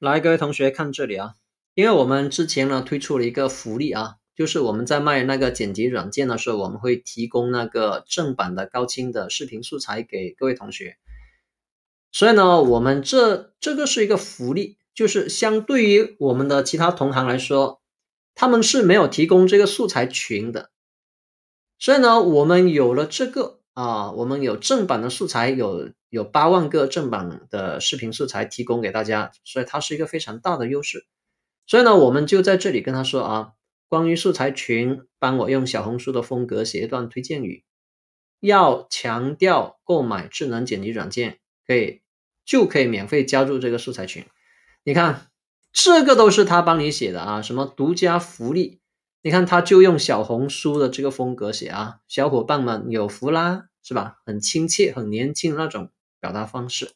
来，各位同学看这里啊！因为我们之前呢推出了一个福利啊，就是我们在卖那个剪辑软件的时候，我们会提供那个正版的高清的视频素材给各位同学。所以呢，我们这这个是一个福利，就是相对于我们的其他同行来说，他们是没有提供这个素材群的。所以呢，我们有了这个。啊，我们有正版的素材，有有八万个正版的视频素材提供给大家，所以它是一个非常大的优势。所以呢，我们就在这里跟他说啊，关于素材群，帮我用小红书的风格写一段推荐语，要强调购买智能剪辑软件可以就可以免费加入这个素材群。你看，这个都是他帮你写的啊，什么独家福利。你看，他就用小红书的这个风格写啊，小伙伴们有福啦，是吧？很亲切、很年轻那种表达方式，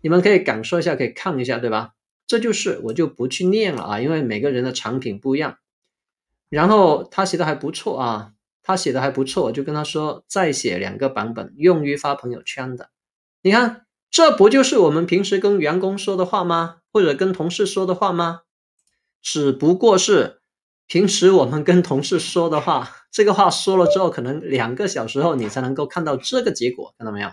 你们可以感受一下，可以看一下，对吧？这就是我就不去念了啊，因为每个人的产品不一样。然后他写的还不错啊，他写的还不错，我就跟他说再写两个版本，用于发朋友圈的。你看，这不就是我们平时跟员工说的话吗？或者跟同事说的话吗？只不过是。平时我们跟同事说的话，这个话说了之后，可能两个小时后你才能够看到这个结果，看到没有？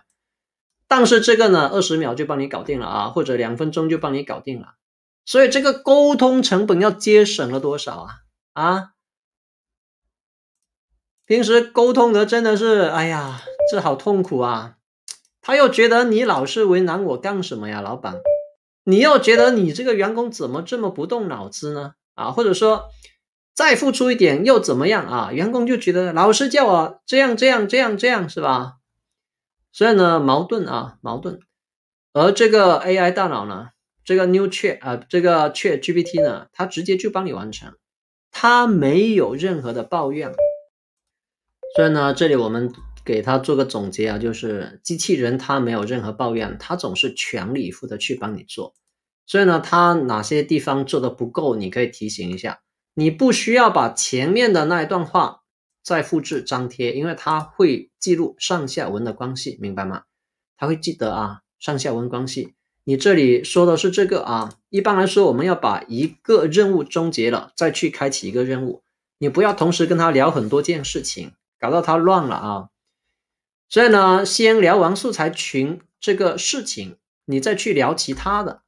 但是这个呢，二十秒就帮你搞定了啊，或者两分钟就帮你搞定了。所以这个沟通成本要节省了多少啊？啊，平时沟通的真的是，哎呀，这好痛苦啊！他又觉得你老是为难我干什么呀，老板？你又觉得你这个员工怎么这么不动脑子呢？啊，或者说。再付出一点又怎么样啊？员工就觉得老是叫我这样这样这样这样是吧？所以呢，矛盾啊，矛盾。而这个 AI 大脑呢，这个 New Chat 啊，这个 ChatGPT 呢，它直接就帮你完成，它没有任何的抱怨。所以呢，这里我们给它做个总结啊，就是机器人它没有任何抱怨，它总是全力以赴的去帮你做。所以呢，它哪些地方做的不够，你可以提醒一下。你不需要把前面的那一段话再复制粘贴，因为它会记录上下文的关系，明白吗？它会记得啊，上下文关系。你这里说的是这个啊，一般来说，我们要把一个任务终结了，再去开启一个任务。你不要同时跟他聊很多件事情，搞到他乱了啊。所以呢，先聊完素材群这个事情，你再去聊其他的。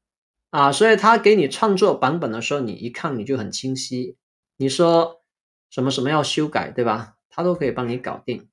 啊，所以他给你创作版本的时候，你一看你就很清晰。你说什么什么要修改，对吧？他都可以帮你搞定。